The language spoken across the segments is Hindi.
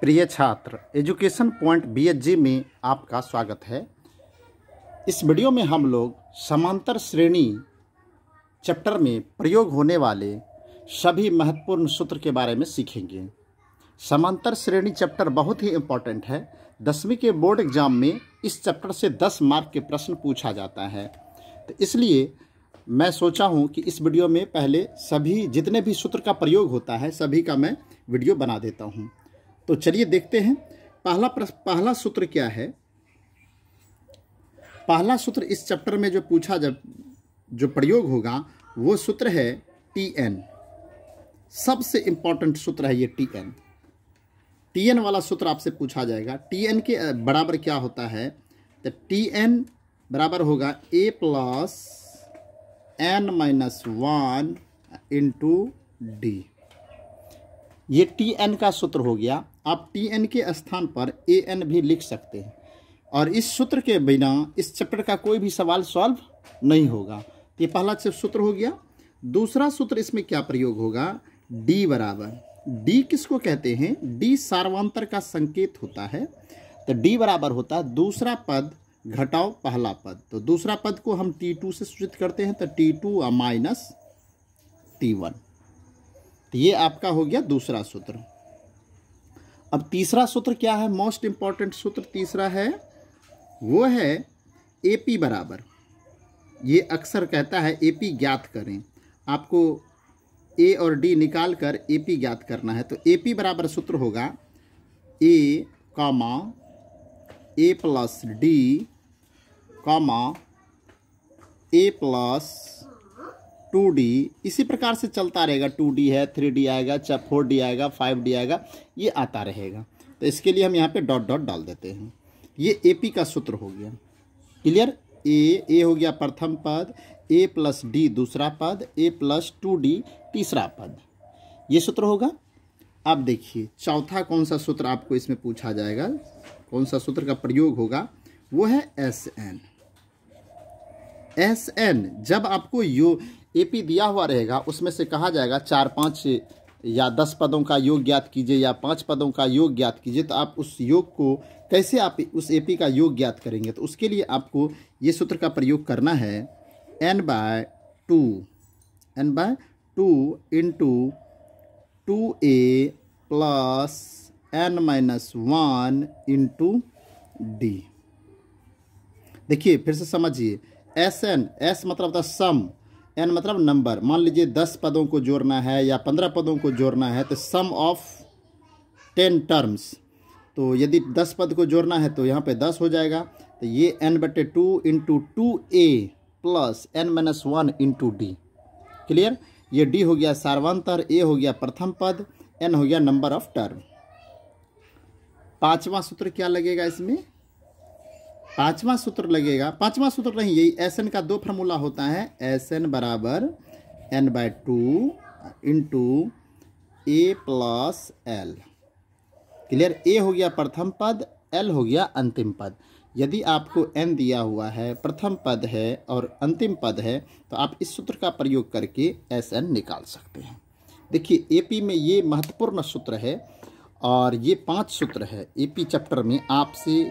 प्रिय छात्र एजुकेशन पॉइंट बीएचजी में आपका स्वागत है इस वीडियो में हम लोग समांतर श्रेणी चैप्टर में प्रयोग होने वाले सभी महत्वपूर्ण सूत्र के बारे में सीखेंगे समांतर श्रेणी चैप्टर बहुत ही इम्पॉर्टेंट है दसवीं के बोर्ड एग्जाम में इस चैप्टर से दस मार्क के प्रश्न पूछा जाता है तो इसलिए मैं सोचा हूँ कि इस वीडियो में पहले सभी जितने भी सूत्र का प्रयोग होता है सभी का मैं वीडियो बना देता हूँ तो चलिए देखते हैं पहला पहला सूत्र क्या है पहला सूत्र इस चैप्टर में जो पूछा जब जो प्रयोग होगा वो सूत्र है टी एन सबसे इंपॉर्टेंट सूत्र है ये टी एन टी एन वाला सूत्र आपसे पूछा जाएगा टी एन के बराबर क्या होता है तो टी एन बराबर होगा A plus N minus one into D ये टी एन का सूत्र हो गया आप टी एन के स्थान पर ए एन भी लिख सकते हैं और इस सूत्र के बिना इस चैप्टर का कोई भी सवाल सॉल्व नहीं होगा तो ये पहला सूत्र हो गया दूसरा सूत्र इसमें क्या प्रयोग होगा डी बराबर डी किसको कहते हैं डी सार्वांतर का संकेत होता है तो डी बराबर होता है दूसरा पद घटाओ पहला पद तो दूसरा पद को हम टी टू से सूचित करते हैं तो T two minus T one तो ये आपका हो गया दूसरा सूत्र अब तीसरा सूत्र क्या है मोस्ट इम्पॉर्टेंट सूत्र तीसरा है वो है ए पी बराबर ये अक्सर कहता है ए पी ज्ञात करें आपको ए और डी निकाल कर ए पी ज्ञात करना है तो ए पी बराबर सूत्र होगा A comma A plus D comma A plus two D इसी प्रकार से चलता रहेगा टू डी है थ्री डी आएगा चाहे फोर डी आएगा फाइव डी आएगा ये आता रहेगा तो इसके लिए हम यहाँ पे डॉट डॉट डाल देते हैं ये ए पी का सूत्र हो गया क्लियर ए ए हो गया प्रथम पद ए प्लस डी दूसरा पद ए प्लस टू डी तीसरा पद ये सूत्र होगा अब देखिए चौथा कौन सा सूत्र आपको इसमें पूछा जाएगा कौन सा सूत्र का प्रयोग होगा वो है एस एन एस एन जब आपको यू ए पी दिया हुआ रहेगा उसमें से कहा जाएगा चार पाँच या दस पदों का योग ज्ञात कीजिए या पाँच पदों का योग ज्ञात कीजिए तो आप उस योग को कैसे आप उस ए पी का योग ज्ञात करेंगे तो उसके लिए आपको ये सूत्र का प्रयोग करना है N by two N by two into two A plus N minus one into D देखिए फिर से समझिए एस एन एस मतलब द सम एन मतलब नंबर मान लीजिए दस पदों को जोड़ना है या पंद्रह पदों को जोड़ना है तो सम ऑफ टेन टर्म्स तो यदि दस पद को जोड़ना है तो यहाँ पे दस हो जाएगा तो ये एन बटे two into two A plus N minus one into D clear ये डी हो गया सार्वान्तर ए हो गया प्रथम पद एन हो गया नंबर ऑफ टर्म पांचवा सूत्र क्या लगेगा इसमें पांचवा सूत्र लगेगा पांचवा सूत्र नहीं यही एस एन का दो फार्मूला होता है एस एन बराबर N by two into A plus L clear A हो गया प्रथम पद एल हो गया अंतिम पद यदि आपको एन दिया हुआ है प्रथम पद है और अंतिम पद है तो आप इस सूत्र का प्रयोग करके एस एन निकाल सकते हैं देखिए पी में ये महत्वपूर्ण सूत्र है और ये पांच सूत्र है पी चैप्टर में आपसे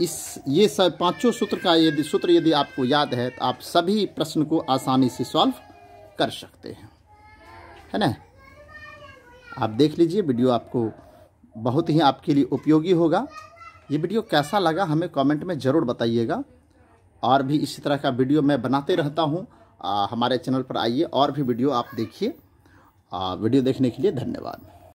इस ये सब पांचों सूत्र का यदि सूत्र यदि आपको याद है तो आप सभी प्रश्न को आसानी से सॉल्व कर सकते हैं है ना आप देख लीजिए वीडियो आपको बहुत ही आपके लिए उपयोगी होगा ये वीडियो कैसा लगा हमें कमेंट में ज़रूर बताइएगा और भी इसी तरह का वीडियो मैं बनाते रहता हूँ हमारे चैनल पर आइए और भी वीडियो आप देखिए वीडियो देखने के लिए धन्यवाद